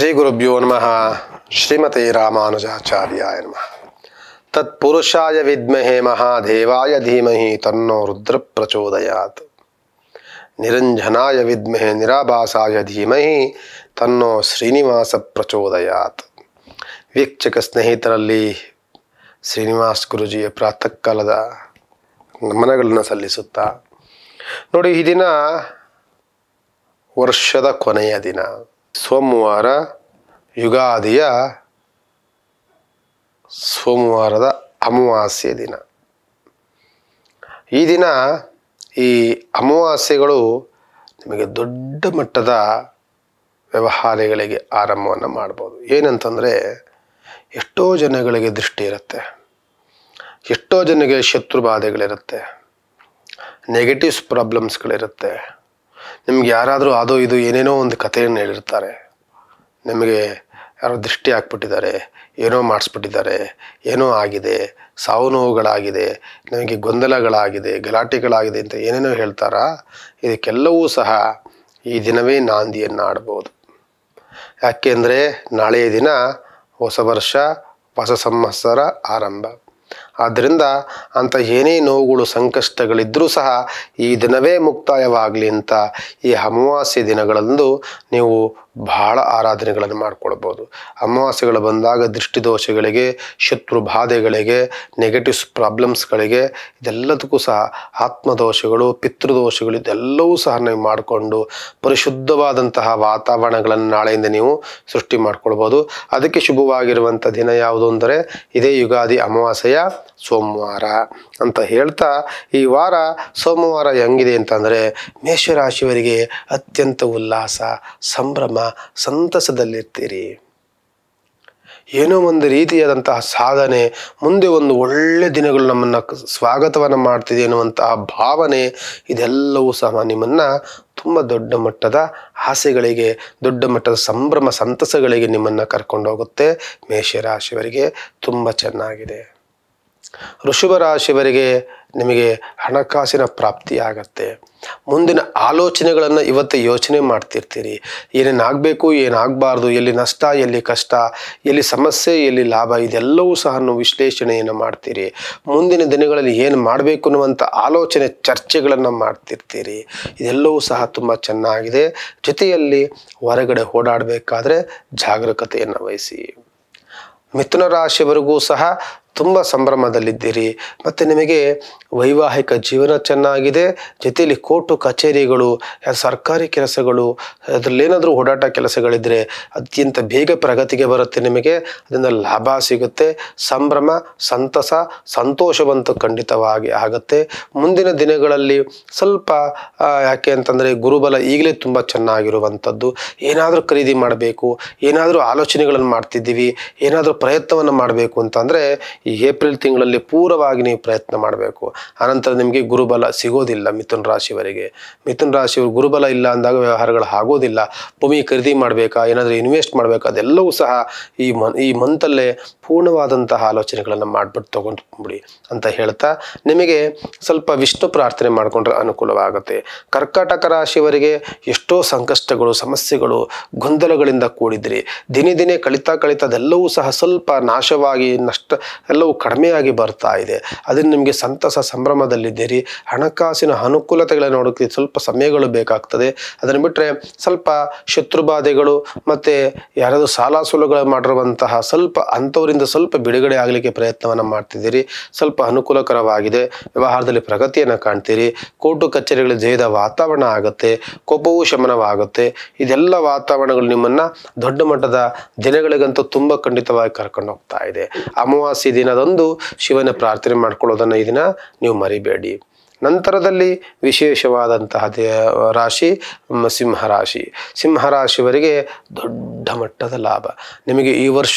ಶ್ರೀ ಗುರುಭ್ಯೋ ನಮಃ ಶ್ರೀಮತಿ ರಾಮಾನುಜಾಚಾರ್ಯಾಯ ನಮಃ ತತ್ಪುರುಷಾಯ ವಿದ್ಮಹೇ ಮಹಾದೇವಾಯ ಧೀಮಹಿ ತನ್ನೋ ರುದ್ರ ಪ್ರಚೋದಯಾತ್ ನಿರಂಜನಾಯ ವಿದ್ಮಹೆ ನಿರಾಭಾಸಾಯ ಧೀಮಹಿ ತನ್ನೋ ಶ್ರೀನಿವಾಸ ಪ್ರಚೋದಯಾತ್ ವೀಕ್ಷಕ ಸ್ನೇಹಿತರಲ್ಲಿ ಶ್ರೀನಿವಾಸ್ ಗುರುಜಿಯ ಪ್ರಾತಃ ಕಾಲದ ಗಮನಗಳನ್ನು ಸಲ್ಲಿಸುತ್ತಾ ನೋಡಿ ಈ ದಿನ ವರ್ಷದ ಕೊನೆಯ ದಿನ ಸೋಮವಾರ ಯುಗಾದಿಯ ಸೋಮವಾರದ ಅಮಾವಾಸ್ಯ ದಿನ ಈ ದಿನ ಈ ಅಮಾವಾಸ್ಯೆಗಳು ನಿಮಗೆ ದೊಡ್ಡ ಮಟ್ಟದ ವ್ಯವಹಾರಗಳಿಗೆ ಆರಂಭವನ್ನು ಮಾಡ್ಬೋದು ಏನಂತಂದರೆ ಎಷ್ಟೋ ಜನಗಳಿಗೆ ದೃಷ್ಟಿ ಇರುತ್ತೆ ಎಷ್ಟೋ ಜನಗೆ ಶತ್ರು ಬಾಧೆಗಳಿರುತ್ತೆ ನೆಗೆಟಿವ್ಸ್ ಪ್ರಾಬ್ಲಮ್ಸ್ಗಳಿರುತ್ತೆ ನಿಮ್ಗೆ ಯಾರಾದರೂ ಅದು ಇದು ಏನೇನೋ ಒಂದು ಕಥೆಯನ್ನು ಹೇಳಿರ್ತಾರೆ ನಿಮಗೆ ಯಾರೋ ದೃಷ್ಟಿ ಹಾಕ್ಬಿಟ್ಟಿದ್ದಾರೆ ಏನೋ ಮಾಡಿಸ್ಬಿಟ್ಟಿದ್ದಾರೆ ಏನೋ ಆಗಿದೆ ಸಾವು ನೋವುಗಳಾಗಿದೆ ನಿಮಗೆ ಗೊಂದಲಗಳಾಗಿದೆ ಗಲಾಟೆಗಳಾಗಿದೆ ಅಂತ ಏನೇನೋ ಹೇಳ್ತಾರಾ ಇದಕ್ಕೆಲ್ಲವೂ ಸಹ ಈ ದಿನವೇ ನಾಂದಿಯನ್ನು ಆಡ್ಬೋದು ಯಾಕೆಂದರೆ ನಾಳೆಯ ದಿನ ಹೊಸ ವರ್ಷ ಹೊಸ ಸಂವತ್ಸರ ಆರಂಭ ಆದ್ದರಿಂದ ಅಂಥ ಏನೇ ನೋವುಗಳು ಸಂಕಷ್ಟಗಳಿದ್ದರೂ ಸಹ ಈ ದಿನವೇ ಮುಕ್ತಾಯವಾಗಲಿ ಅಂತ ಈ ಅಮಾವಾಸ್ಯ ದಿನಗಳಂದು ನೀವು ಬಹಳ ಆರಾಧನೆಗಳನ್ನು ಮಾಡ್ಕೊಳ್ಬೋದು ಅಮಾವಾಸ್ಯೆಗಳು ಬಂದಾಗ ದೃಷ್ಟಿದೋಷಗಳಿಗೆ ಶತ್ರು ಬಾಧೆಗಳಿಗೆ ನೆಗೆಟಿವ್ಸ್ ಪ್ರಾಬ್ಲಮ್ಸ್ಗಳಿಗೆ ಇದೆಲ್ಲದಕ್ಕೂ ಸಹ ಆತ್ಮದೋಷಗಳು ಪಿತೃದೋಷಗಳು ಇದೆಲ್ಲವೂ ಸಹ ನೀವು ಮಾಡಿಕೊಂಡು ಪರಿಶುದ್ಧವಾದಂತಹ ವಾತಾವರಣಗಳನ್ನು ನಾಳೆಯಿಂದ ನೀವು ಸೃಷ್ಟಿ ಮಾಡ್ಕೊಳ್ಬೋದು ಅದಕ್ಕೆ ಶುಭವಾಗಿರುವಂಥ ದಿನ ಯಾವುದು ಅಂದರೆ ಇದೇ ಯುಗಾದಿ ಅಮಾವಾಸ್ಯೆಯ ಸೋಮವಾರ ಅಂತ ಹೇಳ್ತಾ ಈ ವಾರ ಸೋಮವಾರ ಹೆಂಗಿದೆ ಅಂತಂದರೆ ಮೇಷರಾಶಿಯವರಿಗೆ ಅತ್ಯಂತ ಉಲ್ಲಾಸ ಸಂಭ್ರಮ ಸಂತಸದಲ್ಲಿರ್ತೀರಿ ಏನೋ ಒಂದು ರೀತಿಯಾದಂತಹ ಸಾಧನೆ ಮುಂದೆ ಒಂದು ಒಳ್ಳೆ ದಿನಗಳು ನಮ್ಮನ್ನು ಸ್ವಾಗತವನ್ನು ಮಾಡ್ತಿದೆ ಎನ್ನುವಂತಹ ಭಾವನೆ ಇದೆಲ್ಲವೂ ಸಹ ನಿಮ್ಮನ್ನು ತುಂಬ ದೊಡ್ಡ ಮಟ್ಟದ ಆಸೆಗಳಿಗೆ ದೊಡ್ಡ ಮಟ್ಟದ ಸಂಭ್ರಮ ಸಂತಸಗಳಿಗೆ ನಿಮ್ಮನ್ನು ಕರ್ಕೊಂಡೋಗುತ್ತೆ ಮೇಷರಾಶಿಯವರಿಗೆ ತುಂಬ ಚೆನ್ನಾಗಿದೆ ಋಷಭ ರಾಶಿಯವರಿಗೆ ನಿಮಗೆ ಹಣಕಾಸಿನ ಪ್ರಾಪ್ತಿ ಆಗತ್ತೆ ಮುಂದಿನ ಆಲೋಚನೆಗಳನ್ನು ಇವತ್ತು ಯೋಚನೆ ಮಾಡ್ತಿರ್ತೀರಿ ಏನೇನಾಗಬೇಕು ಏನಾಗಬಾರ್ದು ಎಲ್ಲಿ ನಷ್ಟ ಎಲ್ಲಿ ಕಷ್ಟ ಎಲ್ಲಿ ಸಮಸ್ಯೆ ಎಲ್ಲಿ ಲಾಭ ಇದೆಲ್ಲವೂ ಸಹ ನೀವು ವಿಶ್ಲೇಷಣೆಯನ್ನು ಮಾಡ್ತೀರಿ ಮುಂದಿನ ದಿನಗಳಲ್ಲಿ ಏನು ಮಾಡಬೇಕು ಅನ್ನುವಂಥ ಆಲೋಚನೆ ಚರ್ಚೆಗಳನ್ನು ಮಾಡ್ತಿರ್ತೀರಿ ಇದೆಲ್ಲವೂ ಸಹ ತುಂಬ ಚೆನ್ನಾಗಿದೆ ಜೊತೆಯಲ್ಲಿ ಹೊರಗಡೆ ಓಡಾಡಬೇಕಾದ್ರೆ ಜಾಗರೂಕತೆಯನ್ನು ವಹಿಸಿ ಮಿಥುನ ರಾಶಿಯವರೆಗೂ ಸಹ ತುಂಬ ಸಂಭ್ರಮದಲ್ಲಿದ್ದೀರಿ ಮತ್ತು ನಿಮಗೆ ವೈವಾಹಿಕ ಜೀವನ ಚೆನ್ನಾಗಿದೆ ಜೊತೆಯಲ್ಲಿ ಕೋರ್ಟು ಕಚೇರಿಗಳು ಸರ್ಕಾರಿ ಕೆಲಸಗಳು ಅದರಲ್ಲೇನಾದರೂ ಓಡಾಟ ಕೆಲಸಗಳಿದ್ದರೆ ಅತ್ಯಂತ ಬೇಗ ಪ್ರಗತಿಗೆ ಬರುತ್ತೆ ನಿಮಗೆ ಅದರಿಂದ ಲಾಭ ಸಿಗುತ್ತೆ ಸಂಭ್ರಮ ಸಂತಸ ಸಂತೋಷವಂತೂ ಖಂಡಿತವಾಗಿ ಆಗುತ್ತೆ ಮುಂದಿನ ದಿನಗಳಲ್ಲಿ ಸ್ವಲ್ಪ ಯಾಕೆ ಅಂತಂದರೆ ಗುರುಬಲ ಈಗಲೇ ತುಂಬ ಚೆನ್ನಾಗಿರುವಂಥದ್ದು ಏನಾದರೂ ಖರೀದಿ ಮಾಡಬೇಕು ಏನಾದರೂ ಆಲೋಚನೆಗಳನ್ನು ಮಾಡ್ತಿದ್ದೀವಿ ಏನಾದರೂ ಪ್ರಯತ್ನವನ್ನು ಮಾಡಬೇಕು ಅಂತಂದರೆ ಈ ಏಪ್ರಿಲ್ ತಿಂಗಳಲ್ಲಿ ಪೂರವಾಗಿ ನೀವು ಪ್ರಯತ್ನ ಮಾಡಬೇಕು ಆನಂತರ ನಿಮಗೆ ಗುರುಬಲ ಸಿಗೋದಿಲ್ಲ ಮಿಥುನ್ ರಾಶಿಯವರಿಗೆ ಮಿಥುನ್ ರಾಶಿಯವರು ಗುರುಬಲ ಇಲ್ಲ ಅಂದಾಗ ವ್ಯವಹಾರಗಳು ಆಗೋದಿಲ್ಲ ಭೂಮಿ ಖರೀದಿ ಮಾಡಬೇಕಾ ಏನಾದರೂ ಇನ್ವೆಸ್ಟ್ ಮಾಡಬೇಕಾ ಅದೆಲ್ಲವೂ ಸಹ ಈ ಮನ್ ಈ ಮಂತಲ್ಲೇ ಪೂರ್ಣವಾದಂತಹ ಆಲೋಚನೆಗಳನ್ನು ಮಾಡಿಬಿಟ್ಟು ತೊಗೊಂಡು ಬಿಡಿ ಅಂತ ಹೇಳ್ತಾ ನಿಮಗೆ ಸ್ವಲ್ಪ ವಿಷ್ಣು ಪ್ರಾರ್ಥನೆ ಮಾಡಿಕೊಂಡ್ರೆ ಅನುಕೂಲವಾಗುತ್ತೆ ಕರ್ಕಾಟಕ ರಾಶಿಯವರಿಗೆ ಎಷ್ಟೋ ಸಂಕಷ್ಟಗಳು ಸಮಸ್ಯೆಗಳು ಗೊಂದಲಗಳಿಂದ ಕೂಡಿದ್ರಿ ದಿನೇ ದಿನೇ ಕಳಿತಾ ಕಳಿತಾ ಅದೆಲ್ಲವೂ ಸಹ ಸ್ವಲ್ಪ ನಾಶವಾಗಿ ನಷ್ಟ ಎಲ್ಲವೂ ಕಡಿಮೆಯಾಗಿ ಬರ್ತಾ ಇದೆ ಅದನ್ನು ನಿಮಗೆ ಸಂತಸ ಸಂಭ್ರಮದಲ್ಲಿದ್ದೀರಿ ಹಣಕಾಸಿನ ಅನುಕೂಲತೆಗಳನ್ನು ನೋಡೋಕ್ಕೆ ಸ್ವಲ್ಪ ಸಮಯಗಳು ಬೇಕಾಗ್ತದೆ ಅದನ್ನು ಬಿಟ್ಟರೆ ಸ್ವಲ್ಪ ಶತ್ರುಬಾಧೆಗಳು ಮತ್ತು ಯಾರಾದರೂ ಸಾಲ ಸೂಲಗಳು ಮಾಡಿರುವಂತಹ ಸ್ವಲ್ಪ ಅಂಥವರಿಂದ ಸ್ವಲ್ಪ ಬಿಡುಗಡೆ ಆಗಲಿಕ್ಕೆ ಪ್ರಯತ್ನವನ್ನು ಮಾಡ್ತಿದ್ದೀರಿ ಸ್ವಲ್ಪ ಅನುಕೂಲಕರವಾಗಿದೆ ವ್ಯವಹಾರದಲ್ಲಿ ಪ್ರಗತಿಯನ್ನು ಕಾಣ್ತೀರಿ ಕೋರ್ಟು ಕಚೇರಿಗಳ ಜಯದ ವಾತಾವರಣ ಆಗುತ್ತೆ ಕೋಪವೂ ಶಮನವಾಗುತ್ತೆ ಇದೆಲ್ಲ ವಾತಾವರಣಗಳು ನಿಮ್ಮನ್ನು ದೊಡ್ಡ ಮಟ್ಟದ ದಿನಗಳಿಗಂತೂ ತುಂಬ ಖಂಡಿತವಾಗಿ ಕರ್ಕೊಂಡು ಹೋಗ್ತಾ ಇದೆ ಅಮಾವಾಸ್ಯ ದಿನದಂದು ಶಿವನ ಪ್ರಾರ್ಥನೆ ಮಾಡ್ಕೊಳ್ಳೋದನ್ನು ಈ ದಿನ ನೀವು ಮರಿಬೇಡಿ ನಂತರದಲ್ಲಿ ವಿಶೇಷವಾದಂತಹ ರಾಶಿ ಸಿಂಹರಾಶಿ ಸಿಂಹರಾಶಿಯವರಿಗೆ ದೊಡ್ಡ ದೊಡ್ಡ ಮಟ್ಟದ ಲಾಭ ನಿಮಗೆ ಈ ವರ್ಷ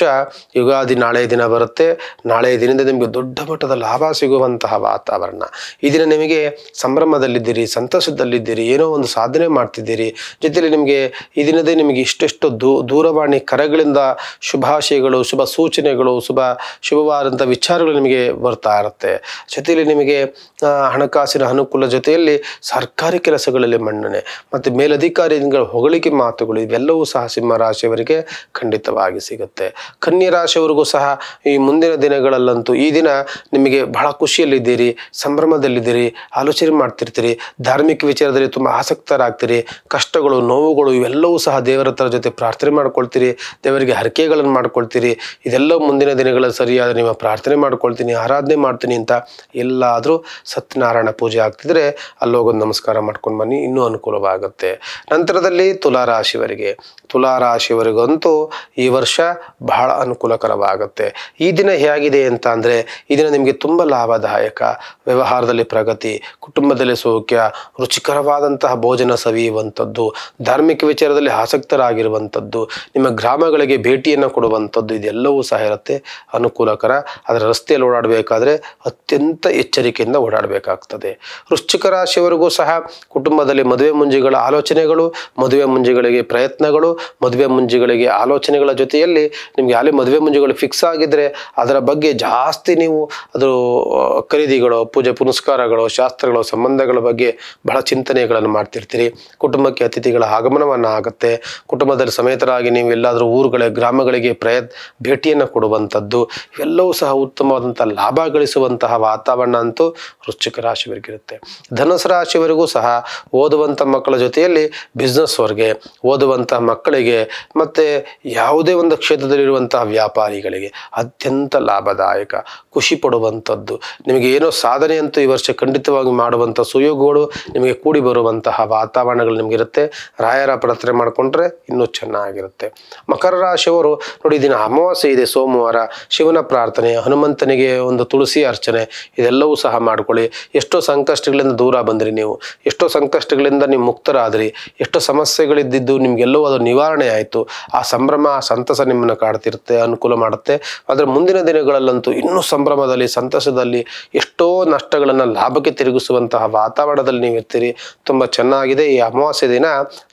ಯುಗಾದಿ ನಾಳೆಯ ದಿನ ಬರುತ್ತೆ ನಾಳೆ ದಿನದಿಂದ ನಿಮಗೆ ದೊಡ್ಡ ಮಟ್ಟದ ಲಾಭ ಸಿಗುವಂತಹ ವಾತಾವರಣ ಈ ದಿನ ನಿಮಗೆ ಸಂಭ್ರಮದಲ್ಲಿದ್ದೀರಿ ಸಂತಸದಲ್ಲಿದ್ದೀರಿ ಏನೋ ಒಂದು ಸಾಧನೆ ಮಾಡ್ತಿದ್ದೀರಿ ಜೊತೆಯಲ್ಲಿ ನಿಮಗೆ ಈ ದಿನದೇ ನಿಮಗೆ ಇಷ್ಟೆಷ್ಟು ದೂ ದೂರವಾಣಿ ಕರೆಗಳಿಂದ ಶುಭಾಶಯಗಳು ಶುಭ ಸೂಚನೆಗಳು ಶುಭ ಶುಭವಾದಂಥ ವಿಚಾರಗಳು ನಿಮಗೆ ಬರ್ತಾ ಇರುತ್ತೆ ಜೊತೆಯಲ್ಲಿ ನಿಮಗೆ ಹಣಕಾಸಿನ ಅನುಕೂಲ ಜೊತೆಯಲ್ಲಿ ಸರ್ಕಾರಿ ಕೆಲಸಗಳಲ್ಲಿ ಮನ್ನಣೆ ಮತ್ತು ಮೇಲಧಿಕಾರಿಗಳ ಹೊಗಳಿಕೆ ಮಾತುಗಳು ಇವೆಲ್ಲವೂ ಸಹ ಸಿಂಹರಾಶಿಯವರಿಗೆ ಖಂಡಿತವಾಗಿ ಸಿಗುತ್ತೆ ಕನ್ಯರಾಶಿಯವರಿಗೂ ಸಹ ಈ ಮುಂದಿನ ದಿನಗಳಲ್ಲಂತೂ ಈ ದಿನ ನಿಮಗೆ ಬಹಳ ಖುಷಿಯಲ್ಲಿದ್ದೀರಿ ಸಂಭ್ರಮದಲ್ಲಿದ್ದೀರಿ ಆಲೋಚನೆ ಮಾಡ್ತಿರ್ತೀರಿ ಧಾರ್ಮಿಕ ವಿಚಾರದಲ್ಲಿ ತುಂಬ ಆಸಕ್ತರಾಗ್ತೀರಿ ಕಷ್ಟಗಳು ನೋವುಗಳು ಇವೆಲ್ಲವೂ ಸಹ ದೇವರ ಜೊತೆ ಪ್ರಾರ್ಥನೆ ಮಾಡ್ಕೊಳ್ತೀರಿ ದೇವರಿಗೆ ಹರಕೆಗಳನ್ನು ಮಾಡ್ಕೊಳ್ತೀರಿ ಇದೆಲ್ಲ ಮುಂದಿನ ದಿನಗಳಲ್ಲಿ ಸರಿಯಾದ ನಿಮ್ಮ ಪ್ರಾರ್ಥನೆ ಮಾಡ್ಕೊಳ್ತೀನಿ ಆರಾಧನೆ ಮಾಡ್ತೀನಿ ಅಂತ ಎಲ್ಲಾದರೂ ಸತ್ಯನಾರಾಯಣ ಪೂಜೆ ಆಗ್ತಿದ್ರೆ ಅಲ್ಲೋಗೊಂದು ನಮಸ್ಕಾರ ಮಾಡ್ಕೊಂಡು ಬನ್ನಿ ಇನ್ನೂ ಅನುಕೂಲವಾಗುತ್ತೆ ನಂತರದಲ್ಲಿ ತುಲಾರಾಶಿವರಿಗೆ ತುಲಾರಾಶಿಯವರಿಗೆ ಎಲ್ಲರಿಗಂತೂ ಈ ವರ್ಷ ಬಹಳ ಅನುಕೂಲಕರವಾಗುತ್ತೆ ಈ ದಿನ ಹೇಗಿದೆ ಅಂತ ಅಂದರೆ ಈ ದಿನ ನಿಮಗೆ ತುಂಬ ಲಾಭದಾಯಕ ವ್ಯವಹಾರದಲ್ಲಿ ಪ್ರಗತಿ ಕುಟುಂಬದಲ್ಲಿ ಸೌಖ್ಯ ರುಚಿಕರವಾದಂತಹ ಭೋಜನ ಸವಿಯುವಂಥದ್ದು ಧಾರ್ಮಿಕ ವಿಚಾರದಲ್ಲಿ ಆಸಕ್ತರಾಗಿರುವಂಥದ್ದು ನಿಮ್ಮ ಗ್ರಾಮಗಳಿಗೆ ಭೇಟಿಯನ್ನು ಕೊಡುವಂಥದ್ದು ಇದೆಲ್ಲವೂ ಸಹ ಇರುತ್ತೆ ಅನುಕೂಲಕರ ಆದರೆ ರಸ್ತೆಯಲ್ಲಿ ಓಡಾಡಬೇಕಾದ್ರೆ ಅತ್ಯಂತ ಎಚ್ಚರಿಕೆಯಿಂದ ಓಡಾಡಬೇಕಾಗ್ತದೆ ವೃಶ್ಚಿಕ ರಾಶಿಯವರೆಗೂ ಸಹ ಕುಟುಂಬದಲ್ಲಿ ಮದುವೆ ಮುಂಜಿಗಳ ಆಲೋಚನೆಗಳು ಮದುವೆ ಮುಂಜಿಗಳಿಗೆ ಪ್ರಯತ್ನಗಳು ಮದುವೆ ಮುಂಜಿಗಳ ಮುಂಜುಗಳಿಗೆ ಆಲೋಚನೆಗಳ ಜೊತೆಯಲ್ಲಿ ನಿಮಗೆ ಅಲ್ಲಿ ಮದುವೆ ಮುಂಜುಗಳು ಫಿಕ್ಸ್ ಆಗಿದ್ರೆ ಅದರ ಬಗ್ಗೆ ಜಾಸ್ತಿ ನೀವು ಅದು ಖರೀದಿಗಳು ಪೂಜೆ ಪುನಸ್ಕಾರಗಳು ಶಾಸ್ತ್ರಗಳು ಸಂಬಂಧಗಳ ಬಗ್ಗೆ ಬಹಳ ಚಿಂತನೆಗಳನ್ನು ಮಾಡ್ತಿರ್ತೀರಿ ಕುಟುಂಬಕ್ಕೆ ಅತಿಥಿಗಳ ಆಗಮನವನ್ನು ಆಗುತ್ತೆ ಕುಟುಂಬದಲ್ಲಿ ಸಮೇತರಾಗಿ ನೀವು ಎಲ್ಲಾದರೂ ಊರುಗಳ ಗ್ರಾಮಗಳಿಗೆ ಪ್ರಯತ್ ಭೇಟಿಯನ್ನು ಕೊಡುವಂಥದ್ದು ಎಲ್ಲವೂ ಸಹ ಉತ್ತಮವಾದಂಥ ಲಾಭ ಗಳಿಸುವಂತಹ ವಾತಾವರಣ ಅಂತೂ ವೃಶ್ಚಿಕ ರಾಶಿವರಿಗಿರುತ್ತೆ ಧನುಸು ರಾಶಿವರೆಗೂ ಸಹ ಓದುವಂಥ ಮಕ್ಕಳ ಜೊತೆಯಲ್ಲಿ ಬಿಸ್ನೆಸ್ವರ್ಗೆ ಓದುವಂಥ ಮಕ್ಕಳಿಗೆ ಮತ್ತು ಮತ್ತು ಯಾವುದೇ ಒಂದು ಕ್ಷೇತ್ರದಲ್ಲಿರುವಂತಹ ವ್ಯಾಪಾರಿಗಳಿಗೆ ಅತ್ಯಂತ ಲಾಭದಾಯಕ ಖುಷಿ ಪಡುವಂಥದ್ದು ನಿಮಗೆ ಏನೋ ಸಾಧನೆ ಅಂತೂ ಈ ವರ್ಷ ಖಂಡಿತವಾಗಿ ಮಾಡುವಂಥ ಸುಯೋಗಗಳು ನಿಮಗೆ ಕೂಡಿ ಬರುವಂತಹ ವಾತಾವರಣಗಳು ನಿಮಗಿರುತ್ತೆ ರಾಯರ ಪ್ರಾರ್ಥನೆ ಮಾಡಿಕೊಂಡ್ರೆ ಇನ್ನೂ ಚೆನ್ನಾಗಿರುತ್ತೆ ಮಕರ ರಾಶಿಯವರು ನೋಡಿ ದಿನ ಅಮಾವಾಸ್ಯೆ ಇದೆ ಸೋಮವಾರ ಶಿವನ ಪ್ರಾರ್ಥನೆ ಹನುಮಂತನಿಗೆ ಒಂದು ತುಳಸಿ ಅರ್ಚನೆ ಇದೆಲ್ಲವೂ ಸಹ ಮಾಡ್ಕೊಳ್ಳಿ ಎಷ್ಟೋ ಸಂಕಷ್ಟಗಳಿಂದ ದೂರ ಬಂದ್ರಿ ನೀವು ಎಷ್ಟೋ ಸಂಕಷ್ಟಗಳಿಂದ ನೀವು ಮುಕ್ತರಾದ್ರಿ ಎಷ್ಟೋ ಸಮಸ್ಯೆಗಳಿದ್ದಿದ್ದು ನಿಮಗೆಲ್ಲವೂ ಅದು ನಿವಾರಣೆ ಆಯಿತು ಆ ಸಂಭ್ರಮ ಆ ಸಂತಸ ನಿಮ್ಮನ್ನು ಕಾಡ್ತಿರುತ್ತೆ ಅನುಕೂಲ ಮಾಡುತ್ತೆ ಆದರೆ ಮುಂದಿನ ದಿನಗಳಲ್ಲಂತೂ ಇನ್ನೂ ಸಂಭ್ರಮದಲ್ಲಿ ಸಂತಸದಲ್ಲಿ ಎಷ್ಟೋ ನಷ್ಟಗಳನ್ನು ಲಾಭಕ್ಕೆ ತಿರುಗಿಸುವಂತಹ ವಾತಾವರಣದಲ್ಲಿ ನೀವು ಇರ್ತೀರಿ ತುಂಬ ಚೆನ್ನಾಗಿದೆ ಈ ಅಮಾವಾಸ್ಯ ದಿನ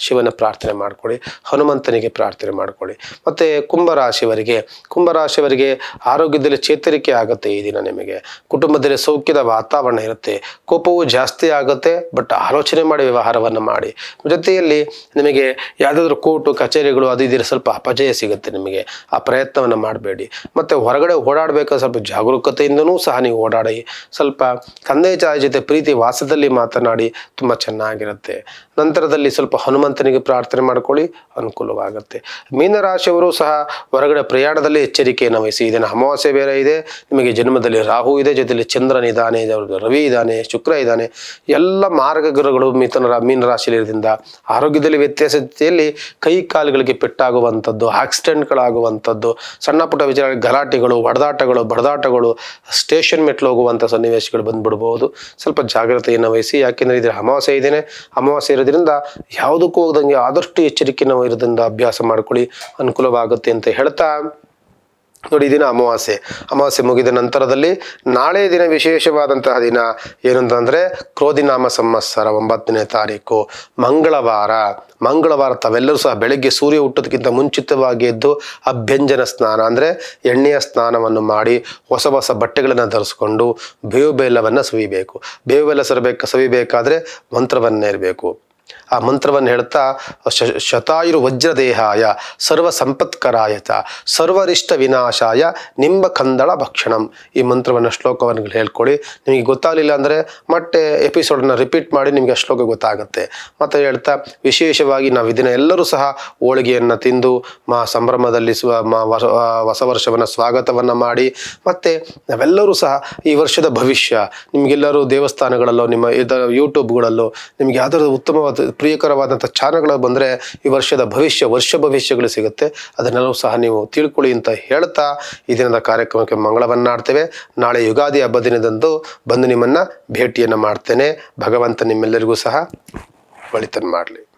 ಶಿವನ ಪ್ರಾರ್ಥನೆ ಮಾಡ್ಕೊಳ್ಳಿ ಹನುಮಂತನಿಗೆ ಪ್ರಾರ್ಥನೆ ಮಾಡಿಕೊಡಿ ಮತ್ತು ಕುಂಭರಾಶಿಯವರಿಗೆ ಕುಂಭರಾಶಿಯವರಿಗೆ ಆರೋಗ್ಯದಲ್ಲಿ ಚೇತರಿಕೆ ಆಗುತ್ತೆ ಈ ದಿನ ನಿಮಗೆ ಕುಟುಂಬದಲ್ಲಿ ಸೌಖ್ಯದ ವಾತಾವರಣ ಇರುತ್ತೆ ಕೋಪವು ಜಾಸ್ತಿ ಆಗುತ್ತೆ ಬಟ್ ಆಲೋಚನೆ ಮಾಡಿ ವ್ಯವಹಾರವನ್ನು ಮಾಡಿ ಜೊತೆಯಲ್ಲಿ ನಿಮಗೆ ಯಾವುದಾದ್ರೂ ಕೋರ್ಟು ಕಚೇರಿಗಳು ಅದು ಮಾಡಿದ್ದೀರಿ ಸ್ವಲ್ಪ ಅಪಜಯ ಸಿಗುತ್ತೆ ನಿಮಗೆ ಆ ಪ್ರಯತ್ನವನ್ನು ಮಾಡಬೇಡಿ ಮತ್ತು ಹೊರಗಡೆ ಓಡಾಡಬೇಕಾದ್ರೆ ಸ್ವಲ್ಪ ಜಾಗರೂಕತೆಯಿಂದನೂ ಸಹ ನೀವು ಓಡಾಡಿ ಸ್ವಲ್ಪ ತಂದೆ ಚಾಯ ಜೊತೆ ಪ್ರೀತಿ ವಾಸದಲ್ಲಿ ಮಾತನಾಡಿ ತುಂಬ ಚೆನ್ನಾಗಿರುತ್ತೆ ನಂತರದಲ್ಲಿ ಸ್ವಲ್ಪ ಹನುಮಂತನಿಗೆ ಪ್ರಾರ್ಥನೆ ಮಾಡಿಕೊಳ್ಳಿ ಅನುಕೂಲವಾಗುತ್ತೆ ಮೀನರಾಶಿಯವರು ಸಹ ಹೊರಗಡೆ ಪ್ರಯಾಣದಲ್ಲಿ ಎಚ್ಚರಿಕೆಯನ್ನು ವಹಿಸಿ ಇದನ್ನು ಅಮಾವಾಸ್ಯೆ ಬೇರೆ ಇದೆ ನಿಮಗೆ ಜನ್ಮದಲ್ಲಿ ರಾಹು ಇದೆ ಜೊತೆಯಲ್ಲಿ ಚಂದ್ರನಿದ್ದಾನೆ ರವಿ ಇದ್ದಾನೆ ಶುಕ್ರ ಇದ್ದಾನೆ ಎಲ್ಲ ಮಾರ್ಗಗೃಹಗಳು ಗ್ರಹಗಳು ಮೀತನ ಮೀನರಾಶಿಯಲ್ಲಿ ಇರೋದ್ರಿಂದ ಆರೋಗ್ಯದಲ್ಲಿ ವ್ಯತ್ಯಾಸದಲ್ಲಿ ಕೈ ಕಾಲುಗಳಿಗೆ ಪೆಟ್ಟು ಆಗುವಂಥದ್ದು ಆಕ್ಸಿಡೆಂಟ್ಗಳಾಗುವಂಥದ್ದು ಸಣ್ಣ ಪುಟ್ಟ ವಿಚಾರ ಗಲಾಟೆಗಳು ಹೊಡೆದಾಟಗಳು ಬಡದಾಟಗಳು ಸ್ಟೇಷನ್ ಮೆಟ್ಲು ಹೋಗುವಂಥ ಸನ್ನಿವೇಶಗಳು ಬಂದ್ಬಿಡ್ಬೋದು ಸ್ವಲ್ಪ ಜಾಗ್ರತೆಯನ್ನು ವಹಿಸಿ ಯಾಕೆಂದರೆ ಇದರ ಅಮಾವಾಸ್ಯೆ ಇದೇನೆ ಅಮಾವಾಸ್ಯೆ ಇರೋದ್ರಿಂದ ಯಾವುದಕ್ಕೂ ಹೋಗ್ದಂಗೆ ಆದಷ್ಟು ಎಚ್ಚರಿಕೆ ನಾವು ಇರೋದ್ರಿಂದ ಅಭ್ಯಾಸ ಮಾಡ್ಕೊಳ್ಳಿ ಅನುಕೂಲವಾಗುತ್ತೆ ಅಂತ ಹೇಳ್ತಾ ನೋಡಿ ದಿನ ಅಮಾವಾಸ್ಯೆ ಅಮಾವಾಸ್ಯೆ ಮುಗಿದ ನಂತರದಲ್ಲಿ ನಾಳೆ ದಿನ ವಿಶೇಷವಾದಂತಹ ದಿನ ಏನಂತಂದರೆ ಕ್ರೋಧಿನಾಮ ಸಂವತ್ಸರ ಒಂಬತ್ತನೇ ತಾರೀಕು ಮಂಗಳವಾರ ಮಂಗಳವಾರ ತಾವೆಲ್ಲರೂ ಸಹ ಬೆಳಗ್ಗೆ ಸೂರ್ಯ ಹುಟ್ಟೋದಕ್ಕಿಂತ ಮುಂಚಿತವಾಗಿ ಎದ್ದು ಅಭ್ಯಂಜನ ಸ್ನಾನ ಅಂದರೆ ಎಣ್ಣೆಯ ಸ್ನಾನವನ್ನು ಮಾಡಿ ಹೊಸ ಹೊಸ ಬಟ್ಟೆಗಳನ್ನು ಧರಿಸ್ಕೊಂಡು ಬೇವು ಬೆಲ್ಲವನ್ನು ಸವಿಬೇಕು ಬೇವು ಬೆಲ್ಲ ಸರಬೇಕು ಸವಿಬೇಕಾದರೆ ಮಂತ್ರವನ್ನೇ ಇರಬೇಕು ಆ ಮಂತ್ರವನ್ನು ಹೇಳ್ತಾ ಶತಾಯುರು ವಜ್ರದೇಹಾಯ ಸರ್ವ ಸಂಪತ್ಕರಾಯತ ಸರ್ವರಿಷ್ಟ ವಿನಾಶಾಯ ನಿಂಬ ಕಂದಳ ಭಕ್ಷಣಂ ಈ ಮಂತ್ರವನ್ನು ಶ್ಲೋಕವನ್ನು ಹೇಳ್ಕೊಡಿ ನಿಮಗೆ ಗೊತ್ತಾಗಲಿಲ್ಲ ಅಂದರೆ ಮತ್ತೆ ಎಪಿಸೋಡನ್ನು ರಿಪೀಟ್ ಮಾಡಿ ನಿಮಗೆ ಆ ಶ್ಲೋಕ ಗೊತ್ತಾಗುತ್ತೆ ಮತ್ತು ಹೇಳ್ತಾ ವಿಶೇಷವಾಗಿ ನಾವು ಇದನ್ನು ಎಲ್ಲರೂ ಸಹ ಹೋಳಿಗೆಯನ್ನು ತಿಂದು ಮಾ ಸಂಭ್ರಮದಲ್ಲಿ ಸ್ವ ಮಾ ಹೊಸ ವರ್ಷವನ್ನು ಸ್ವಾಗತವನ್ನು ಮಾಡಿ ಮತ್ತು ನಾವೆಲ್ಲರೂ ಸಹ ಈ ವರ್ಷದ ಭವಿಷ್ಯ ನಿಮಗೆಲ್ಲರೂ ದೇವಸ್ಥಾನಗಳಲ್ಲೋ ನಿಮ್ಮ ಇದರ ಯೂಟ್ಯೂಬ್ಗಳಲ್ಲೋ ನಿಮಗೆ ಯಾವುದಾದ್ರು ಉತ್ತಮವಾದ ಪ್ರಿಯಕರವಾದಂಥ ಚಾನಲ್ಗಳು ಬಂದರೆ ಈ ವರ್ಷದ ಭವಿಷ್ಯ ವರ್ಷ ಭವಿಷ್ಯಗಳು ಸಿಗುತ್ತೆ ಅದನ್ನೆಲ್ಲವೂ ಸಹ ನೀವು ತಿಳ್ಕೊಳ್ಳಿ ಅಂತ ಹೇಳ್ತಾ ಈ ದಿನದ ಕಾರ್ಯಕ್ರಮಕ್ಕೆ ಮಂಗಳವನ್ನಾಡ್ತೇವೆ ನಾಳೆ ಯುಗಾದಿ ಹಬ್ಬ ದಿನದಂದು ಬಂದು ನಿಮ್ಮನ್ನು ಭೇಟಿಯನ್ನು ಮಾಡ್ತೇನೆ ಭಗವಂತ ನಿಮ್ಮೆಲ್ಲರಿಗೂ ಸಹ ಒಳಿತನ್ನು ಮಾಡಲಿ